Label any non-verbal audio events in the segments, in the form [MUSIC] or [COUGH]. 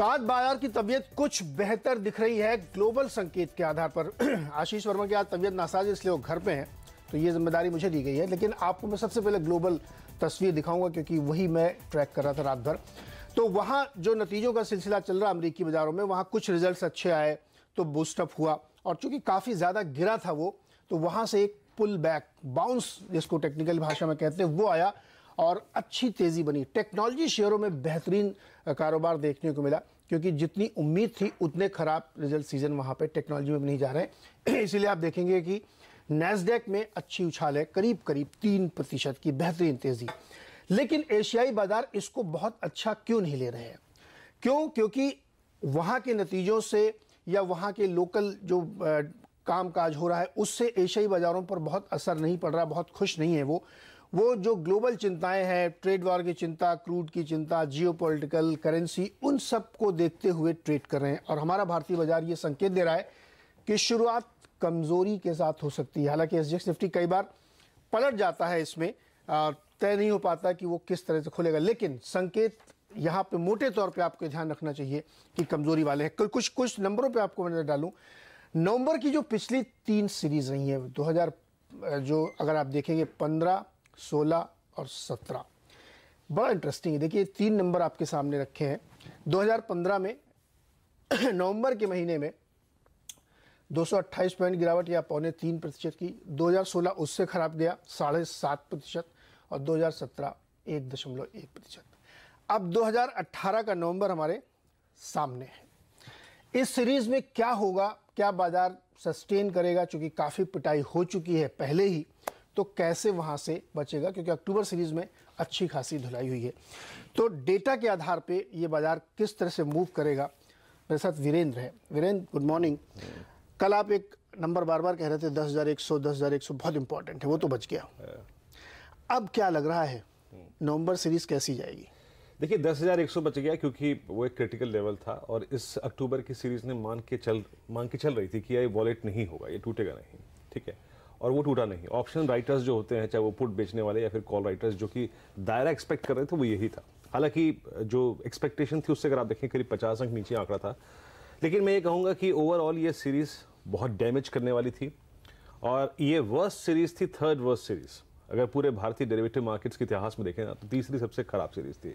उत्पाद बाजार की तबीयत कुछ बेहतर दिख रही है ग्लोबल संकेत के आधार पर [CLEARS THROAT] आशीष वर्मा की आज तबियत नासाज इसलिए वो घर पे हैं तो ये जिम्मेदारी मुझे दी गई है लेकिन आपको मैं सबसे पहले ग्लोबल तस्वीर दिखाऊंगा क्योंकि वही मैं ट्रैक कर रहा था रात भर तो वहाँ जो नतीजों का सिलसिला चल रहा अमरीकी बाज़ारों में वहाँ कुछ रिजल्ट अच्छे आए तो बूस्टअप हुआ और चूँकि काफ़ी ज़्यादा गिरा था वो तो वहाँ से एक पुल बैक बाउंस जिसको टेक्निकल भाषा में कहते हैं वो आया और अच्छी तेज़ी बनी टेक्नोलॉजी शेयरों में बेहतरीन कारोबार देखने को मिला क्योंकि जितनी उम्मीद थी उतने ख़राब रिजल्ट सीज़न वहाँ पे टेक्नोलॉजी में नहीं जा रहे [CLEARS THROAT] इसीलिए आप देखेंगे कि नेसडेक में अच्छी उछाल है करीब करीब तीन प्रतिशत की बेहतरीन तेज़ी लेकिन एशियाई बाज़ार इसको बहुत अच्छा क्यों नहीं ले रहे हैं क्यों क्योंकि वहाँ के नतीजों से या वहाँ के लोकल जो कामकाज काम काज हो रहा है उससे एशियाई बाज़ारों पर बहुत असर नहीं पड़ रहा बहुत खुश नहीं है वो वो जो ग्लोबल चिंताएं हैं ट्रेड वॉर की चिंता क्रूड की चिंता जियो पोलिटिकल करेंसी उन सब को देखते हुए ट्रेड कर रहे हैं और हमारा भारतीय बाजार ये संकेत दे रहा है कि शुरुआत कमज़ोरी के साथ हो सकती है हालांकि एस जी निफ्टी कई बार पलट जाता है इसमें तय नहीं हो पाता कि वो किस तरह से खुलेगा लेकिन संकेत यहाँ पे मोटे तौर पे आपको ध्यान रखना चाहिए कि कमज़ोरी वाले हैं कुछ कुछ नंबरों पे आपको नजर डालूँ नवंबर की जो पिछली तीन सीरीज रही है 2000 जो अगर आप देखेंगे 15 सोलह और सत्रह बड़ा इंटरेस्टिंग है देखिए तीन नंबर आपके सामने रखे हैं 2015 में [CLEARS THROAT] नवंबर के महीने में दो पॉइंट गिरावट या पौने तीन प्रतिशत की 2016 उससे खराब गया साढ़े सात प्रतिशत और 2017 एक दशमलव एक प्रतिशत अब 2018 का नवंबर हमारे सामने है इस सीरीज में क्या होगा क्या बाजार सस्टेन करेगा चूंकि काफ़ी पिटाई हो चुकी है पहले ही तो कैसे वहां से बचेगा क्योंकि अक्टूबर सीरीज़ में अच्छी खासी धुलाई हुई है तो डेटा के आधार पर ये बाज़ार किस तरह से मूव करेगा मेरे साथ वीरेंद्र है वीरेंद्र गुड मॉर्निंग कल आप एक नंबर बार बार कह रहे थे दस हज़ार एक सौ दस हज़ार एक सौ बहुत इंपॉर्टेंट है वो तो बच गया हाँ। अब क्या लग रहा है नवंबर सीरीज कैसी जाएगी देखिए दस हज़ार एक सौ बच गया क्योंकि वो एक क्रिटिकल लेवल था और इस अक्टूबर की सीरीज़ ने मान के चल मान के चल रही थी कि ये वॉलेट नहीं होगा ये टूटेगा नहीं ठीक है और वो टूटा नहीं ऑप्शन राइटर्स जो होते हैं चाहे वो पुट बेचने वाले या फिर कॉल राइटर्स जो कि दायरा एक्सपेक्ट कर रहे थे वो यही था हालांकि जो एक्सपेक्टेशन थी उससे अगर आप देखें करीब पचास अंक नीचे आंकड़ा था लेकिन मैं ये कहूँगा कि ओवरऑल ये सीरीज़ बहुत डैमेज करने वाली थी और ये वर्स्ट सीरीज़ थी थर्ड वर्स्ट सीरीज़ अगर पूरे भारतीय डेरिवेटिव मार्केट्स के इतिहास में देखें ना तो तीसरी सबसे खराब सीरीज़ थी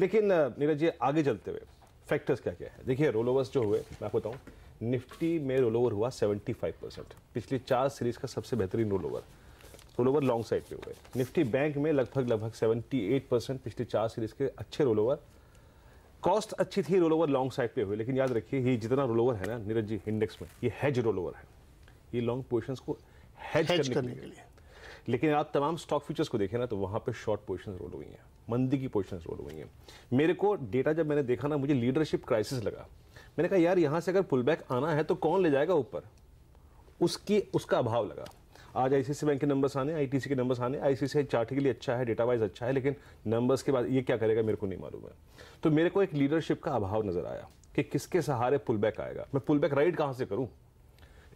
लेकिन नीरज जी आगे चलते हुए फैक्टर्स क्या क्या है देखिए रोल ओवर्स जो हुए मैं आपको बताऊँ निफ्टी में रोल ओवर हुआ 75 परसेंट पिछली चार सीरीज का सबसे बेहतरीन roll over roll over long side पे हुए निफ्टी बैंक में लगभग लगभग 78 परसेंट पिछली चार सीरीज के अच्छे रोल ओवर कॉस्ट अच्छी थी रोल ओवर लॉन्ग साइड पे हुए लेकिन याद रखिए ये जितना रोल ओवर है ना नीरज जी इंडेक्स में ये हैज रोल ओवर है ये लॉन्ग पोजिशन को हैज करने, करने के लिए लेकिन आप तमाम स्टॉक फ्यूचर्स को देखें ना तो वहाँ पे शॉर्ट पोजिशन रोल हुई हैं मंदी की पोजिशन रोल हुई हैं मेरे को डेटा जब मैंने देखा ना मुझे लीडरशिप क्राइसिस लगा मैंने कहा यार यहाँ से अगर पुल बैक आना है तो कौन ले जाएगा ऊपर उसकी उसका अभाव लगा आज आईसीसी बैंक के नंबर्स आने आईटीसी के नंबर्स आने सी चार्ट के लिए अच्छा है डेटा वाइज अच्छा है लेकिन नंबर्स के बाद ये क्या करेगा मेरे को नहीं मालूम है तो मेरे को एक लीडरशिप का अभाव नजर आया कि किसके सहारे पुल बैक आएगा मैं पुल बैक राइड कहाँ से करूँ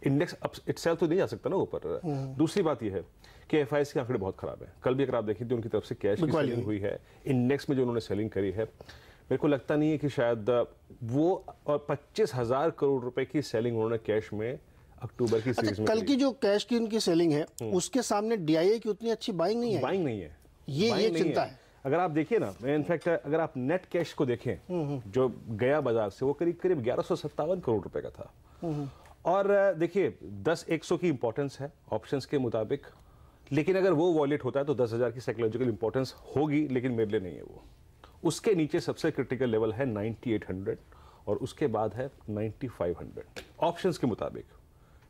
इंडेक्स अप इट तो नहीं जा सकता ना ऊपर हम्म। दूसरी बात यह है कि एफ सी आंकड़े बहुत खराब है कल भी अगर आप देखिए उनकी तरफ से कैश हुई है इंडेक्स में जो उन्होंने सेलिंग करी है मेरे को लगता नहीं है कि शायद वो और पच्चीस हजार करोड़ रुपए की सेलिंग उन्होंने कैश में अक्टूबर की अच्छा, सीरीज में कल की जो कैश की उनकी सेलिंग है हम्म। उसके सामने डीआईए की उतनी अच्छी बाइंग नहीं है बाइंग नहीं है ये ये चिंता है अगर आप देखिए ना इनफैक्ट अगर आप नेट कैश को देखें हम्म, हम्म। जो गया बाजार से वो करीब करीब ग्यारह करोड़ रुपए का था और देखिए दस एक सौ की इंपॉर्टेंस है ऑप्शंस के मुताबिक लेकिन अगर वो वॉलेट होता है तो दस हजार की साइकोलॉजिकल इंपॉर्टेंस होगी लेकिन मेरे लिए नहीं है वो उसके नीचे सबसे क्रिटिकल लेवल है 9800 और उसके बाद है 9500 ऑप्शंस के मुताबिक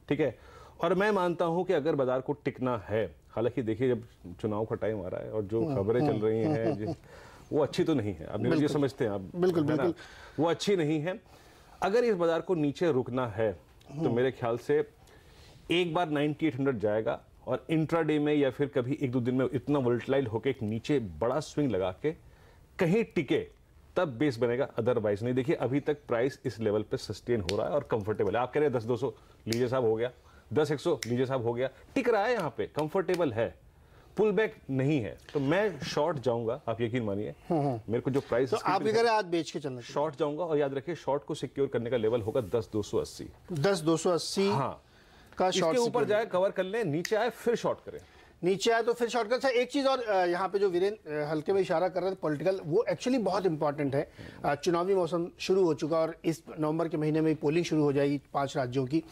ठीक है और मैं मानता हूं कि अगर बाजार को टिकना है हालांकि देखिए जब चुनाव का टाइम आ रहा है और जो हाँ, खबरें चल हाँ, रही हाँ, हैं वो अच्छी तो नहीं है आप ये समझते हैं आप बिल्कुल बिल्कुल वो अच्छी नहीं है अगर इस बाजार को नीचे रुकना है तो मेरे ख्याल से एक बार 9800 जाएगा और इंट्राडे में या फिर कभी एक दो दिन में इतना वोल्टलाइल होकर एक नीचे बड़ा स्विंग लगा के कहीं टिके तब बेस बनेगा अदरवाइज नहीं देखिए अभी तक प्राइस इस लेवल पे सस्टेन हो रहा है और कंफर्टेबल है आप कह रहे हैं दस दो सौ लीजिए साहब हो गया दस एक सौ लीजिए साहब हो गया टिक रहा है यहाँ पे कंफर्टेबल है पुल बैक नहीं है तो मैं शॉर्ट जाऊंगा आप यकीन मानिए हम्म, हम्म। मेरे को जो प्राइस तो आप भी आज बेच के चलना शॉर्ट जाऊंगा और याद रखिए शॉर्ट को सिक्योर करने का लेवल होगा दस दो सौ अस्सी दस दो सौ अस्सी हाँ का शॉर्ट ऊपर जाए कवर कर ले नीचे आए फिर शॉर्ट करें नीचे आए तो फिर शॉर्टकट सर एक चीज़ और यहाँ पे जो वीरेंद्र हल्के में इशारा कर रहे थे पॉलिटिकल वो एक्चुअली बहुत इंपॉर्टेंट है चुनावी मौसम शुरू हो चुका और इस नवंबर के महीने में पोलिंग शुरू हो जाएगी पांच राज्यों की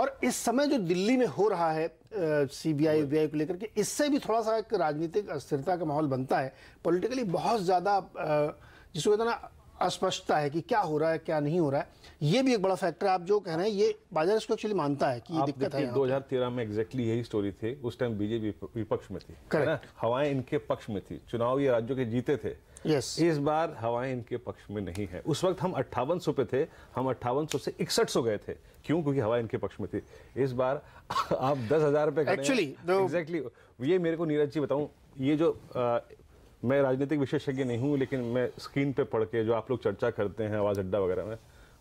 और इस समय जो दिल्ली में हो रहा है सी बी आई को लेकर के इससे भी थोड़ा सा एक राजनीतिक अस्थिरता का माहौल बनता है पोलिटिकली बहुत ज़्यादा जिसको कहते ना अस्पष्टता है कि क्या हो रहा है क्या नहीं हो रहा है ये भी एक बड़ा फैक्टर है आप जो कह रहे हैं ये बाजार इसको एक्चुअली मानता है कि दिक्कत है तेरह में एग्जैक्टली यही स्टोरी थी उस टाइम बीजेपी विपक्ष में थी हवाएं इनके पक्ष में थी चुनाव ये राज्यों के जीते थे yes. इस बार हवाएं इनके पक्ष में नहीं है उस वक्त हम अट्ठावन पे थे हम अट्ठावन से इकसठ गए थे क्यों क्योंकि हवाएं इनके पक्ष में थी इस बार [LAUGHS] आप दस हजार रुपए एक्चुअली एग्जैक्टली ये मेरे को नीरज जी बताऊं ये जो मैं राजनीतिक विशेषज्ञ नहीं हूँ लेकिन मैं स्क्रीन पे पढ़ के जो आप लोग चर्चा करते हैं आवाज़ अड्डा वगैरह में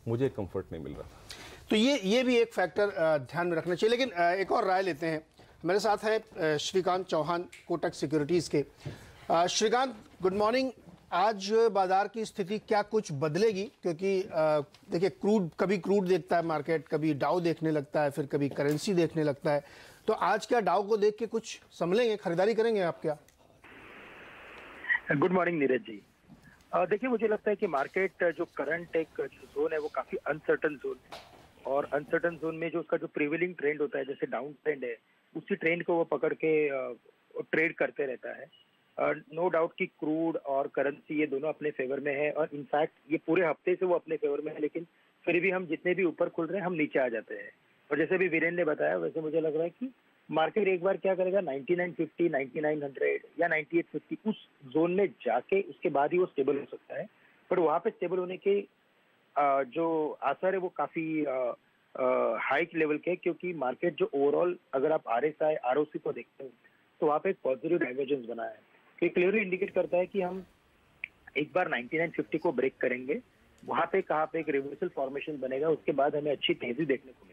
मुझे कंफर्ट नहीं मिल रहा तो ये ये भी एक फैक्टर ध्यान में रखना चाहिए लेकिन एक और राय लेते हैं मेरे साथ है श्रीकांत चौहान कोटक सिक्योरिटीज़ के श्रीकांत गुड मॉर्निंग आज बाजार की स्थिति क्या कुछ बदलेगी क्योंकि देखिए क्रूड कभी क्रूड देखता है मार्केट कभी डाउ देखने लगता है फिर कभी करेंसी देखने लगता है तो आज क्या डाउ को देख के कुछ संभलेंगे खरीदारी करेंगे आप क्या गुड मॉर्निंग नीरज जी देखिए मुझे लगता है कि मार्केट uh, जो करंट एक uh, जो जोन है वो काफी अनसर्टन जोन है और अनसर्टन जोन में जो उसका जो प्रिवेलिंग ट्रेंड होता है जैसे डाउन ट्रेंड है उसी ट्रेंड को वो पकड़ के ट्रेड uh, करते रहता है नो डाउट कि क्रूड और करेंसी ये दोनों अपने फेवर में है और इनफैक्ट ये पूरे हफ्ते से वो अपने फेवर में है लेकिन फिर भी हम जितने भी ऊपर खुल रहे हैं हम नीचे आ जाते हैं और जैसे भी वीरेन ने बताया वैसे मुझे लग रहा है कि मार्केट एक बार क्या करेगा 9950, 9900 या 9850 उस जोन में जाके उसके बाद ही वो स्टेबल हो सकता है पर वहां पे स्टेबल होने के जो आसार है वो काफी हाई लेवल के क्योंकि मार्केट जो ओवरऑल अगर आप आर एस आई आर को देखते हैं तो वहाँ पे एक पॉजिटिव डाइवर्जेंस बना है तो क्लियरली इंडिकेट करता है कि हम एक बार 9950 को ब्रेक करेंगे वहां पे कहा पे एक रिवर्सल फॉर्मेशन बनेगा उसके बाद हमें अच्छी तेजी देखने को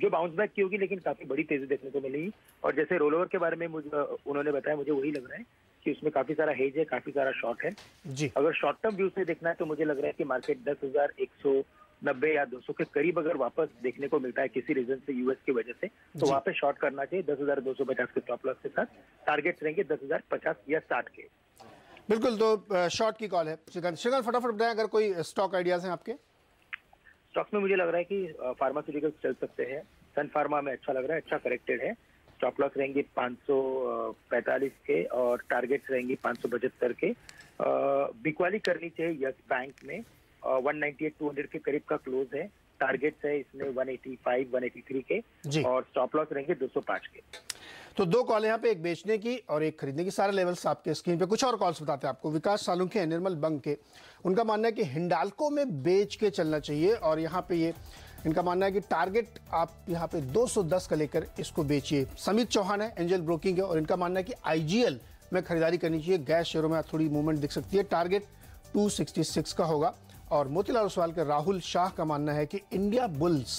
जो बाउंस बैक की होगी लेकिन काफी बड़ी तेजी देखने को मिली और जैसे रोल ओवर के बारे में मुझे उन्होंने बताया मुझे वही लग रहा है कि उसमें काफी सारा हेज है काफी सारा शॉर्ट है जी अगर शॉर्ट टर्म व्यू से देखना है तो मुझे लग रहा है कि मार्केट दस हजार एक सौ नब्बे या दो सौ के करीब अगर वापस देखने को मिलता है किसी रीजन से यूएस की वजह से तो वहाँ पे शॉर्ट करना चाहिए दस हजार दो सौ पचास के स्टॉप लॉस के साथ टारगेट रहेंगे दस हजार पचास या साठ के बिल्कुल तो शॉर्ट की कॉल है फटाफट बताएं अगर कोई स्टॉक आइडियाज हैं आपके स्टॉक्स में मुझे लग रहा है कि फार्मास्यूटिकल चल सकते हैं सन फार्मा में अच्छा लग रहा है अच्छा करेक्टेड है स्टॉप लॉस रहेंगे 545 के और टारगेट्स रहेंगे पाँच के बिक्वाली करनी चाहिए यस बैंक में वन नाइन्टी के करीब का क्लोज है टारगेट्स है इसमें 185 183 के और स्टॉप लॉस रहेंगे 205 के तो दो कॉल यहाँ पे एक बेचने की और एक खरीदने की सारे लेवल्स आपके स्क्रीन पे कुछ और कॉल्स बताते हैं आपको विकास हैं निर्मल बंग के उनका मानना है कि हिंडालको में बेच के चलना चाहिए और यहाँ पे ये इनका मानना है कि टारगेट आप यहाँ पे 210 का लेकर इसको बेचिए समित चौहान है एंजल ब्रोकिंग है और इनका मानना है कि आई में खरीदारी करनी चाहिए गैस शेयरों में थोड़ी मूवमेंट दिख सकती है टारगेट टू का होगा और मोतीलाल ओसवाल के राहुल शाह का मानना है कि इंडिया बुल्स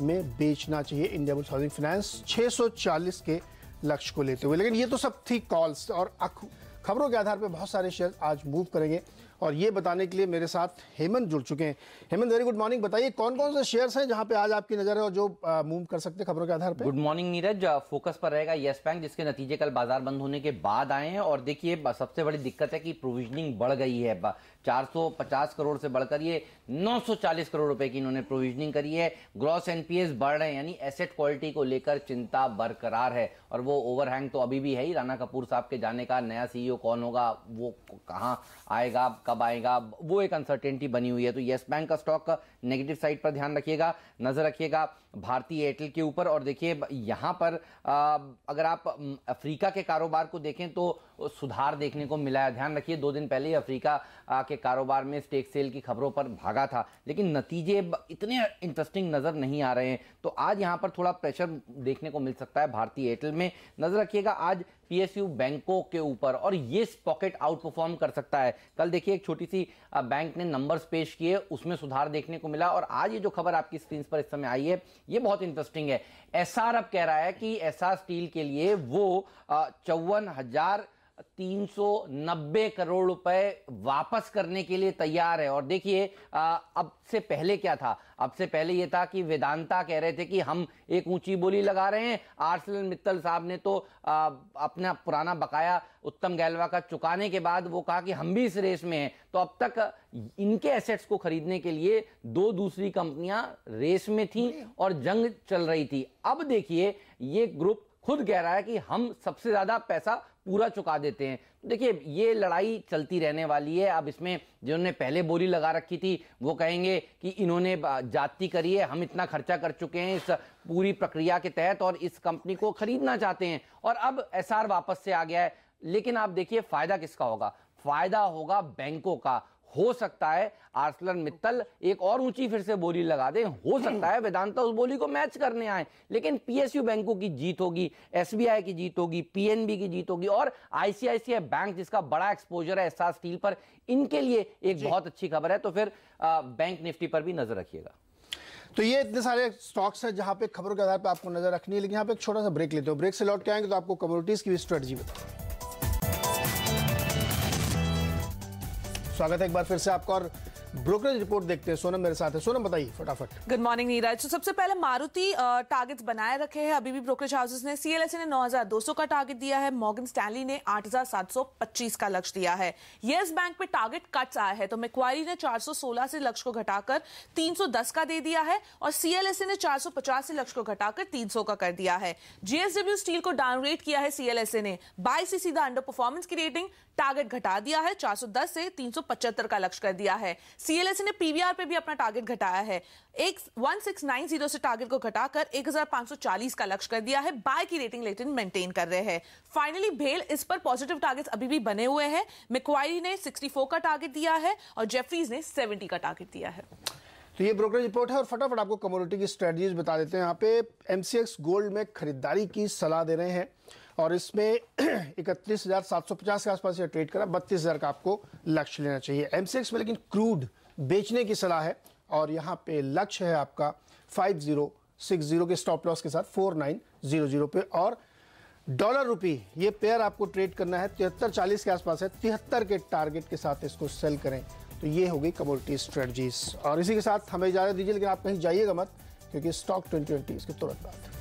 में बेचना चाहिए इंडिया बुल्स हाउसिंग फाइनेंस 640 के लक्ष्य को लेते हुए लेकिन ये तो सब थी कॉल्स और खबरों के आधार पर बहुत सारे शेयर आज मूव करेंगे और ये बताने के लिए मेरे साथ हेमंत जुड़ चुके हैं हेमंत वेरी गुड मॉर्निंग बताइए कौन कौन से शेयर्स हैं जहां पे आज आपकी नजर है और जो मूव कर सकते हैं खबरों के आधार पर गुड मॉर्निंग नीरज फोकस पर रहेगा येस बैंक जिसके नतीजे कल बाजार बंद होने के बाद आए हैं और देखिए सबसे बड़ी दिक्कत है कि प्रोविजनिंग बढ़ गई है 450 करोड़ से बढ़कर ये 940 करोड़ रुपए की इन्होंने प्रोविजनिंग करी है ग्रॉस एनपीएस बढ़ रहे हैं यानी एसेट क्वालिटी को लेकर चिंता बरकरार है और वो ओवरहैंग तो अभी भी है ही राणा कपूर साहब के जाने का नया सीईओ कौन होगा वो कहाँ आएगा कब आएगा वो एक अनसर्टेनिटी बनी हुई है तो येस बैंक का स्टॉक नेगेटिव साइड पर ध्यान रखिएगा नजर रखिएगा भारतीय एयरटेल के ऊपर और देखिए यहाँ पर आ, अगर आप अफ्रीका के कारोबार को देखें तो सुधार देखने को मिला है ध्यान रखिए दो दिन पहले ही अफ्रीका के कारोबार में स्टेक सेल की खबरों पर भागा था लेकिन नतीजे इतने इंटरेस्टिंग नज़र नहीं आ रहे हैं तो आज यहाँ पर थोड़ा प्रेशर देखने को मिल सकता है भारतीय एयरटेल में नज़र रखिएगा आज पी बैंकों के ऊपर और ये पॉकेट आउट परफॉर्म कर सकता है कल देखिए एक छोटी सी बैंक ने नंबर्स पेश किए उसमें सुधार देखने को मिला और आज ये जो खबर आपकी स्क्रीन पर इस समय आई है ये बहुत इंटरेस्टिंग है एसआर अब कह रहा है कि एसआर स्टील के लिए वो चौवन हजार 390 करोड़ रुपए वापस करने के लिए तैयार है और देखिए अब से पहले क्या था अब से पहले यह था कि वेदांता कह रहे थे कि हम एक ऊंची बोली लगा रहे हैं आर्सलन मित्तल साहब ने तो आ, अपना पुराना बकाया उत्तम गैलवा का चुकाने के बाद वो कहा कि हम भी इस रेस में हैं तो अब तक इनके एसेट्स को खरीदने के लिए दो दूसरी कंपनियां रेस में थी और जंग चल रही थी अब देखिए ये ग्रुप खुद कह रहा है कि हम सबसे ज्यादा पैसा पूरा चुका देते हैं तो देखिए ये लड़ाई चलती रहने वाली है अब इसमें जिन्होंने पहले बोली लगा रखी थी वो कहेंगे कि इन्होंने जाति करी है हम इतना खर्चा कर चुके हैं इस पूरी प्रक्रिया के तहत और इस कंपनी को खरीदना चाहते हैं और अब एसआर वापस से आ गया है लेकिन आप देखिए फायदा किसका होगा फायदा होगा बैंकों का हो सकता है आर्सलन मित्तल एक और ऊंची फिर से बोली लगा दे हो सकता है वेदांता उस बोली को मैच करने आए लेकिन पीएसयू बैंकों की जीत होगी एसबीआई की जीत होगी पीएनबी की जीत होगी और आईसीआईसीआई बैंक जिसका बड़ा एक्सपोजर है एसआर स्टील पर इनके लिए एक बहुत अच्छी खबर है तो फिर आ, बैंक निफ्टी पर भी नजर रखिएगा तो ये इतने सारे स्टॉक्स हैं जहां पे खबरों के आधार पर आपको नजर रखनी है लेकिन यहाँ पे एक छोटा सा ब्रेक लेते हो ब्रेक से लौट के आएंगे तो आपको कमोडिटीज की भी स्ट्रेटजी बताएंगे स्वागत है एक बार फिर से आपका और ब्रोकरेज रिपोर्ट देखते हैं सोनम मेरे साथ है सोनम बताइए फटाफट गुड मॉर्निंग नीरज तो सबसे पहले मारुति टारगेट्स बनाए रखे हैं अभी भी ब्रोकरेज हाउसेस ने सीएलएस ने 9200 का टारगेट दिया है मॉर्गन स्टैनली ने 8725 का लक्ष्य दिया है येस बैंक पे टारगेट कट्स आया है तो मेक्वारी ने 416 से लक्ष्य को घटाकर 310 का दे दिया है और सीएलएस e ने 450 से लक्ष्य को घटाकर 300 का कर दिया है जीएसडब्ल्यू स्टील को डाउनग्रेड किया है सीएलएस e ने बाईस सीधा अंडर परफॉर्मेंस की रेटिंग टारगेट घटा दिया है 410 से 375 का लक्ष्य कर दिया है सीएलएस ने पीवीआर पे भी अपना टारगेट घटाया है एक 1690 से टारगेट को घटाकर 1540 का लक्ष्य कर दिया है बाय की रेटिंग लेटिन मेंटेन कर रहे हैं फाइनली भेल इस पर पॉजिटिव टारगेट अभी भी बने हुए हैं मिकवाई ने 64 का टारगेट दिया है और जेफरीज ने 70 का टारगेट दिया है तो ये ब्रोकरेज रिपोर्ट है और फटाफट आपको कमोडिटी की स्ट्रेटजीज बता देते हैं यहाँ पे एमसीएक्स गोल्ड में खरीदारी की सलाह दे रहे हैं और इसमें [CLEARS THROAT] इकतीस हज़ार सात सौ पचास के आसपास ट्रेड करा बत्तीस हज़ार का आपको लक्ष्य लेना चाहिए एम में लेकिन क्रूड बेचने की सलाह है और यहाँ पे लक्ष्य है आपका फाइव ज़ीरो सिक्स ज़ीरो के स्टॉप लॉस के साथ फोर नाइन ज़ीरो ज़ीरो पे और डॉलर रुपी ये पेयर आपको ट्रेड करना है तिहत्तर चालीस के आसपास है तिहत्तर के टारगेट के साथ इसको सेल करें तो ये होगी कमोडिटी स्ट्रेटजीज और इसी के साथ हमें इजाज़त दीजिए लेकिन आप कहीं जाइएगा मत क्योंकि स्टॉक ट्वेंटी ट्वेंटी इसके तुरंत बात